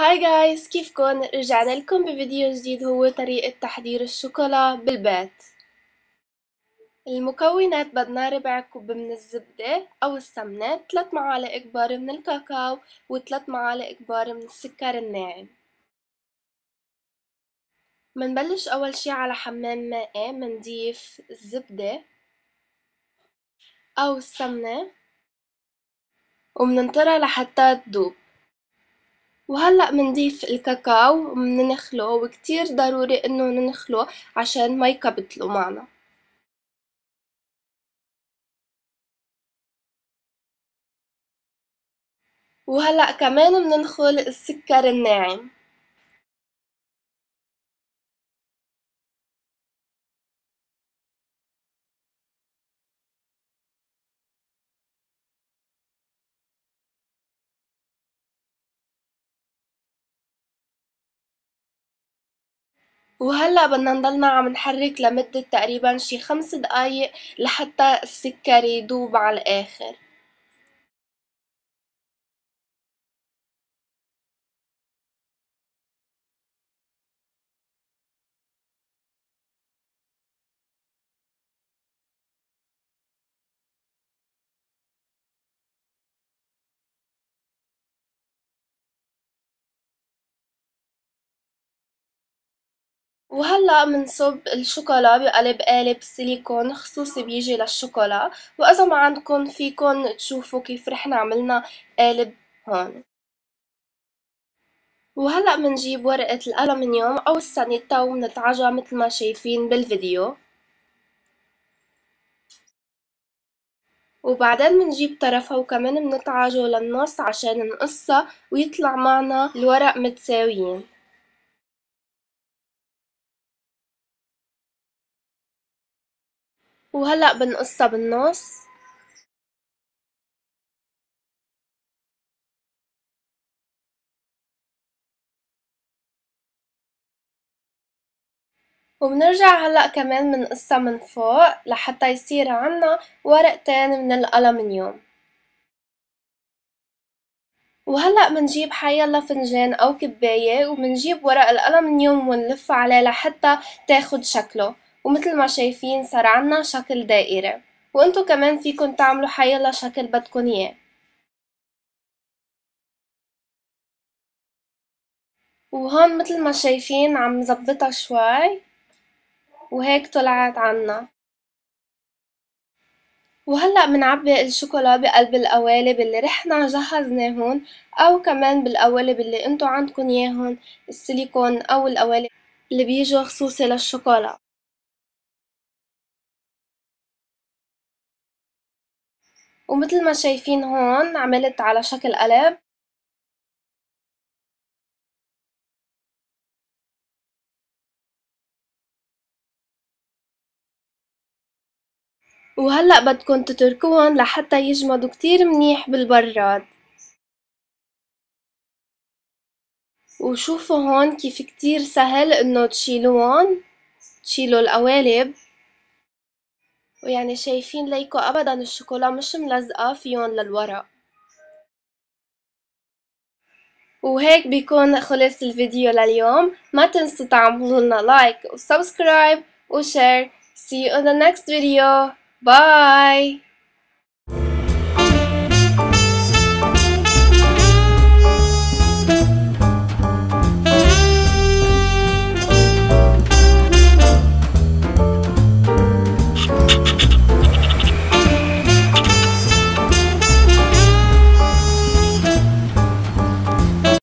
هاي جايز كيفكن رجعنا لكم بفيديو جديد هو طريقة تحضير الشوكولا بالبيت المكونات بدنا ربع كوب من الزبدة أو السمنة ثلاث معالق كبار من الكاكاو وثلاث معالق كبار من السكر الناعم منبلش أول شي على حمام مائي منضيف الزبدة أو السمنة ومننطرها لحتى تذوب وهلا منضيف الكاكاو ومننخله وكتير ضروري انه ننخله عشان ما يكبتلو معنا وهلا كمان مننخل السكر الناعم وهلا بدنا نضلنا عم نحرك لمدة تقريبا شي خمس دقايق لحتى السكر يدوب على الآخر وهلأ منصب الشوكولا بقلب قالب سيليكون خصوصي بيجي للشوكولا وإذا ما عندكم فيكم تشوفوا كيف رح عملنا قالب هون وهلأ منجيب ورقة الألمنيوم أو السانيتا ومنتعجها متل ما شايفين بالفيديو وبعدين منجيب طرفها وكمان منتعجه للنص عشان نقصها ويطلع معنا الورق متساويين وهلأ بنقصها بالنص وبنرجع هلأ كمان بنقصها من, من فوق لحتى يصير عنا ورقتين من الألمنيوم وهلأ منجيب حيلا فنجان أو كباية ومنجيب ورق الألمنيوم ونلف عليه لحتى تاخد شكله ومثل ما شايفين صار عنا شكل دائري وانتو كمان فيكن تعملوا حيلا شكل بدكن اياه وهون مثل ما شايفين عم زبطها شوي وهيك طلعت عنا وهلأ بنعبي الشوكولا بقلب القوالب اللي رحنا جهزناهن أو كمان بالقوالب اللي انتو عندكن ياهن السيليكون أو القوالب اللي بيجوا خصوصي للشوكولا ومثل ما شايفين هون عملت على شكل قلب وهلأ بدكن تتركوهم لحتى يجمدوا كتير منيح بالبراد وشوفوا هون كيف كتير سهل انه تشيلوهم تشيلوا القوالب ويعني شايفين ليكو أبدا الشوكولا مش ملزقة فيهم للورق وهيك بيكون خلص الفيديو لليوم ما تنسوا تعملوا لنا لايك وسبسكرايب وشير see you in the next video bye